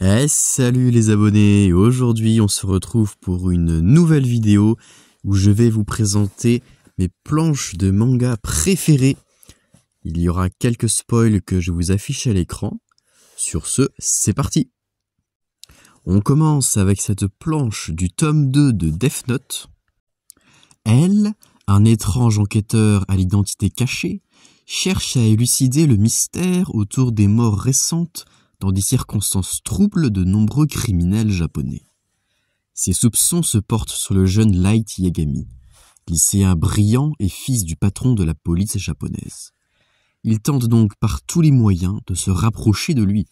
Eh, salut les abonnés, aujourd'hui on se retrouve pour une nouvelle vidéo où je vais vous présenter mes planches de manga préférées. Il y aura quelques spoils que je vous affiche à l'écran. Sur ce, c'est parti On commence avec cette planche du tome 2 de Death Note. Elle, un étrange enquêteur à l'identité cachée, cherche à élucider le mystère autour des morts récentes dans des circonstances troubles de nombreux criminels japonais. Ses soupçons se portent sur le jeune Light Yagami, lycéen brillant et fils du patron de la police japonaise. Il tente donc par tous les moyens de se rapprocher de lui,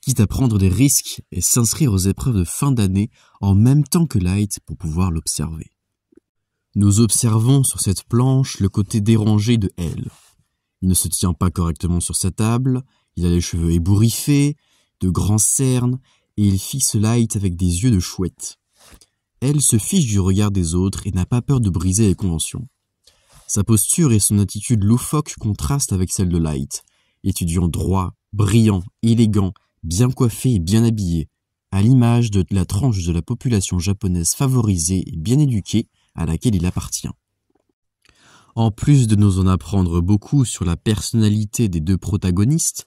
quitte à prendre des risques et s'inscrire aux épreuves de fin d'année en même temps que Light pour pouvoir l'observer. Nous observons sur cette planche le côté dérangé de L. Il ne se tient pas correctement sur sa table, il a les cheveux ébouriffés, de grands cernes, et il fixe Light avec des yeux de chouette. Elle se fiche du regard des autres et n'a pas peur de briser les conventions. Sa posture et son attitude loufoque contrastent avec celle de Light. Étudiant droit, brillant, élégant, bien coiffé et bien habillé, à l'image de la tranche de la population japonaise favorisée et bien éduquée à laquelle il appartient. En plus de nous en apprendre beaucoup sur la personnalité des deux protagonistes,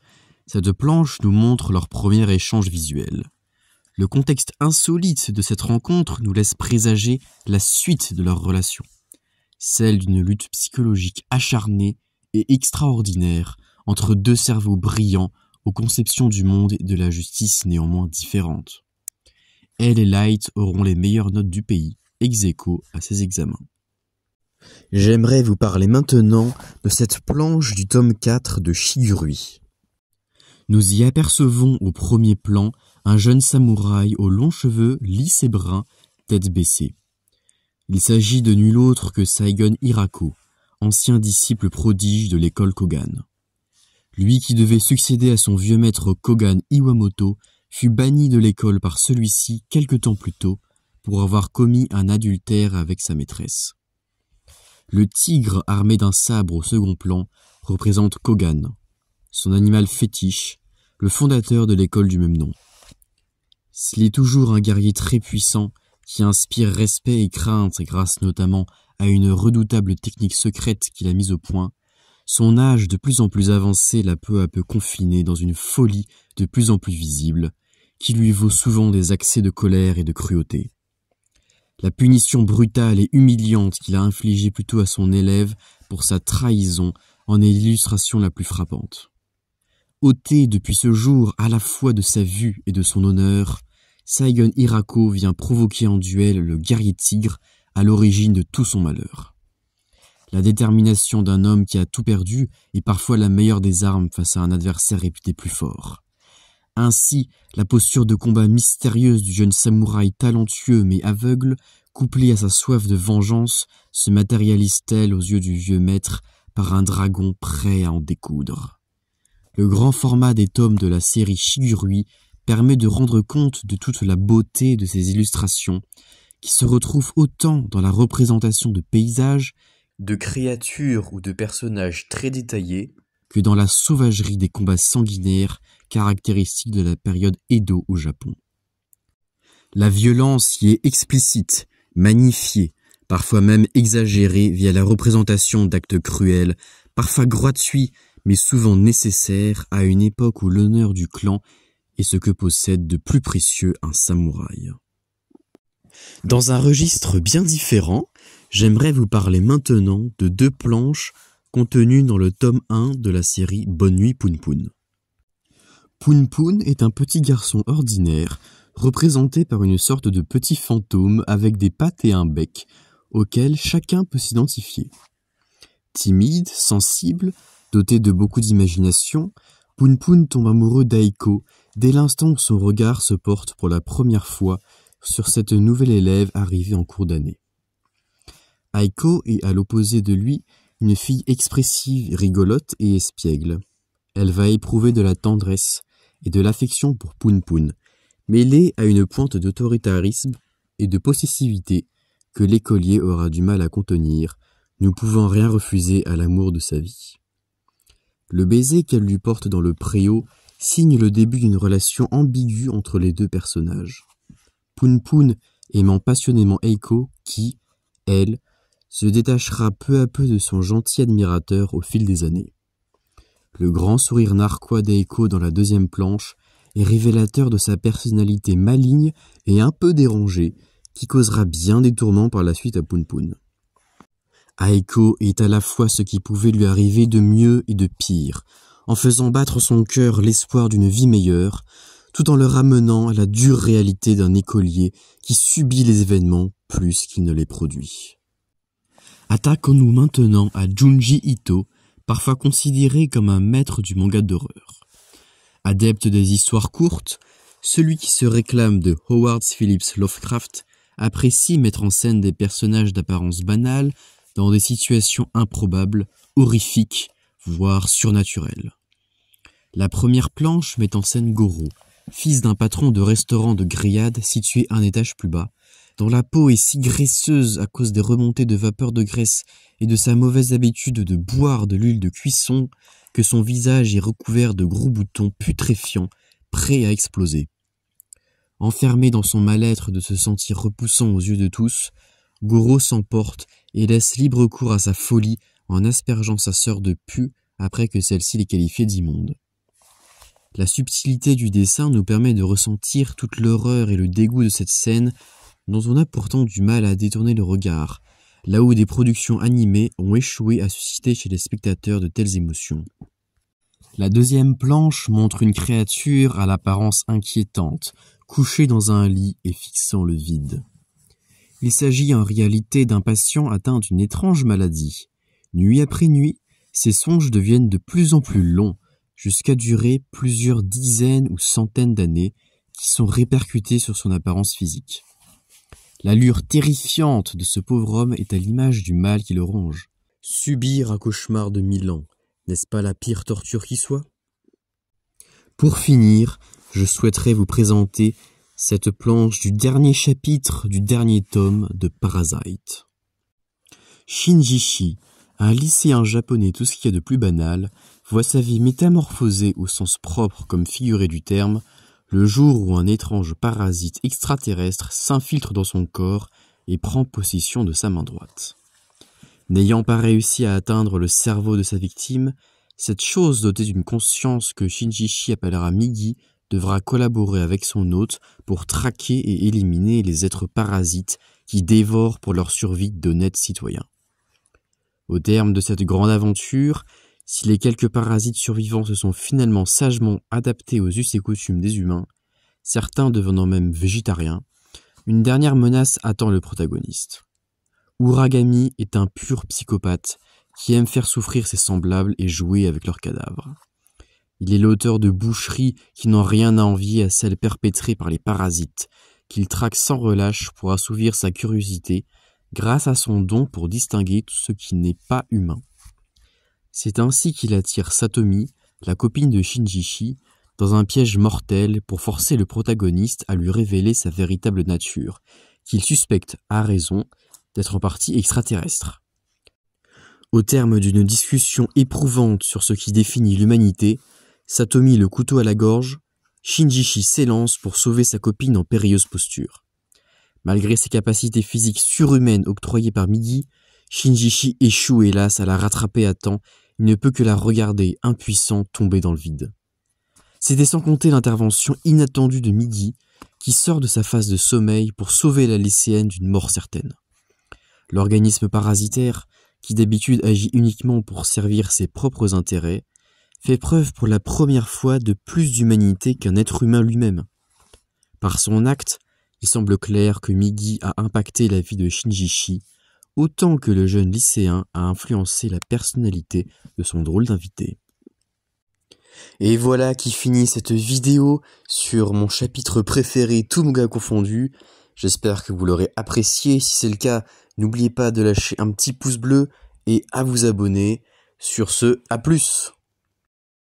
cette planche nous montre leur premier échange visuel. Le contexte insolite de cette rencontre nous laisse présager la suite de leur relation, celle d'une lutte psychologique acharnée et extraordinaire entre deux cerveaux brillants aux conceptions du monde et de la justice néanmoins différentes. Elle et Light auront les meilleures notes du pays, ex aequo à ces examens. J'aimerais vous parler maintenant de cette planche du tome 4 de Shigurui nous y apercevons au premier plan un jeune samouraï aux longs cheveux lisses et bruns, tête baissée. Il s'agit de nul autre que Saigon Hirako, ancien disciple prodige de l'école Kogan. Lui qui devait succéder à son vieux maître Kogan Iwamoto fut banni de l'école par celui-ci quelque temps plus tôt pour avoir commis un adultère avec sa maîtresse. Le tigre armé d'un sabre au second plan représente Kogan, son animal fétiche le fondateur de l'école du même nom. S'il est toujours un guerrier très puissant, qui inspire respect et crainte grâce notamment à une redoutable technique secrète qu'il a mise au point, son âge de plus en plus avancé l'a peu à peu confiné dans une folie de plus en plus visible, qui lui vaut souvent des accès de colère et de cruauté. La punition brutale et humiliante qu'il a infligée plutôt à son élève pour sa trahison en est l'illustration la plus frappante. Ôté depuis ce jour à la fois de sa vue et de son honneur, Saigon Hirako vient provoquer en duel le guerrier tigre à l'origine de tout son malheur. La détermination d'un homme qui a tout perdu est parfois la meilleure des armes face à un adversaire réputé plus fort. Ainsi, la posture de combat mystérieuse du jeune samouraï talentueux mais aveugle, couplée à sa soif de vengeance, se matérialise-t-elle aux yeux du vieux maître par un dragon prêt à en découdre. Le grand format des tomes de la série Shigurui permet de rendre compte de toute la beauté de ces illustrations, qui se retrouvent autant dans la représentation de paysages, de créatures ou de personnages très détaillés, que dans la sauvagerie des combats sanguinaires caractéristiques de la période Edo au Japon. La violence y est explicite, magnifiée, parfois même exagérée via la représentation d'actes cruels, parfois gratuits mais souvent nécessaire à une époque où l'honneur du clan est ce que possède de plus précieux un samouraï. Dans un registre bien différent, j'aimerais vous parler maintenant de deux planches contenues dans le tome 1 de la série Bonne nuit Pounpoun. Pounpoun est un petit garçon ordinaire, représenté par une sorte de petit fantôme avec des pattes et un bec, auquel chacun peut s'identifier. Timide, sensible, Doté de beaucoup d'imagination, Pounpoun tombe amoureux d'Aiko dès l'instant où son regard se porte pour la première fois sur cette nouvelle élève arrivée en cours d'année. Aiko est à l'opposé de lui une fille expressive, rigolote et espiègle. Elle va éprouver de la tendresse et de l'affection pour Pounpoun, mêlée à une pointe d'autoritarisme et de possessivité que l'écolier aura du mal à contenir, ne pouvant rien refuser à l'amour de sa vie. Le baiser qu'elle lui porte dans le préau signe le début d'une relation ambiguë entre les deux personnages. Poon aimant passionnément Eiko qui, elle, se détachera peu à peu de son gentil admirateur au fil des années. Le grand sourire narquois d'Eiko dans la deuxième planche est révélateur de sa personnalité maligne et un peu dérangée, qui causera bien des tourments par la suite à Poon. Aiko est à la fois ce qui pouvait lui arriver de mieux et de pire, en faisant battre son cœur l'espoir d'une vie meilleure, tout en le ramenant à la dure réalité d'un écolier qui subit les événements plus qu'il ne les produit. Attaquons-nous maintenant à Junji Ito, parfois considéré comme un maître du manga d'horreur. Adepte des histoires courtes, celui qui se réclame de Howard Phillips Lovecraft apprécie mettre en scène des personnages d'apparence banale dans des situations improbables, horrifiques, voire surnaturelles. La première planche met en scène Goro, fils d'un patron de restaurant de grillade situé un étage plus bas, dont la peau est si graisseuse à cause des remontées de vapeur de graisse et de sa mauvaise habitude de boire de l'huile de cuisson que son visage est recouvert de gros boutons putréfiants prêts à exploser. Enfermé dans son mal-être de se sentir repoussant aux yeux de tous, Goro s'emporte et laisse libre cours à sa folie en aspergeant sa sœur de pu après que celle-ci l'ait qualifiée d'immonde. La subtilité du dessin nous permet de ressentir toute l'horreur et le dégoût de cette scène dont on a pourtant du mal à détourner le regard, là où des productions animées ont échoué à susciter chez les spectateurs de telles émotions. La deuxième planche montre une créature à l'apparence inquiétante, couchée dans un lit et fixant le vide. Il s'agit en réalité d'un patient atteint d'une étrange maladie. Nuit après nuit, ses songes deviennent de plus en plus longs, jusqu'à durer plusieurs dizaines ou centaines d'années, qui sont répercutés sur son apparence physique. L'allure terrifiante de ce pauvre homme est à l'image du mal qui le ronge. Subir un cauchemar de mille ans, n'est-ce pas la pire torture qui soit Pour finir, je souhaiterais vous présenter cette planche du dernier chapitre du dernier tome de Parasite. Shinjishi, un lycéen japonais tout ce qu'il y a de plus banal, voit sa vie métamorphosée au sens propre comme figuré du terme, le jour où un étrange parasite extraterrestre s'infiltre dans son corps et prend possession de sa main droite. N'ayant pas réussi à atteindre le cerveau de sa victime, cette chose dotée d'une conscience que Shinjishi appellera Migi devra collaborer avec son hôte pour traquer et éliminer les êtres parasites qui dévorent pour leur survie d'honnêtes citoyens. Au terme de cette grande aventure, si les quelques parasites survivants se sont finalement sagement adaptés aux us et coutumes des humains, certains devenant même végétariens, une dernière menace attend le protagoniste. Uragami est un pur psychopathe qui aime faire souffrir ses semblables et jouer avec leurs cadavres. Il est l'auteur de boucheries qui n'ont rien à envier à celles perpétrées par les parasites, qu'il traque sans relâche pour assouvir sa curiosité, grâce à son don pour distinguer tout ce qui n'est pas humain. C'est ainsi qu'il attire Satomi, la copine de Shinjichi, dans un piège mortel pour forcer le protagoniste à lui révéler sa véritable nature, qu'il suspecte, à raison, d'être en partie extraterrestre. Au terme d'une discussion éprouvante sur ce qui définit l'humanité, Satomi le couteau à la gorge, Shinjichi s'élance pour sauver sa copine en périlleuse posture. Malgré ses capacités physiques surhumaines octroyées par Midi, Shinjichi échoue hélas à la rattraper à temps, il ne peut que la regarder, impuissant, tomber dans le vide. C'était sans compter l'intervention inattendue de Midi, qui sort de sa phase de sommeil pour sauver la lycéenne d'une mort certaine. L'organisme parasitaire, qui d'habitude agit uniquement pour servir ses propres intérêts, fait preuve pour la première fois de plus d'humanité qu'un être humain lui-même. Par son acte, il semble clair que Migi a impacté la vie de Shinjishi autant que le jeune lycéen a influencé la personnalité de son drôle d'invité. Et voilà qui finit cette vidéo sur mon chapitre préféré tout confondu. J'espère que vous l'aurez apprécié. Si c'est le cas, n'oubliez pas de lâcher un petit pouce bleu et à vous abonner. Sur ce, à plus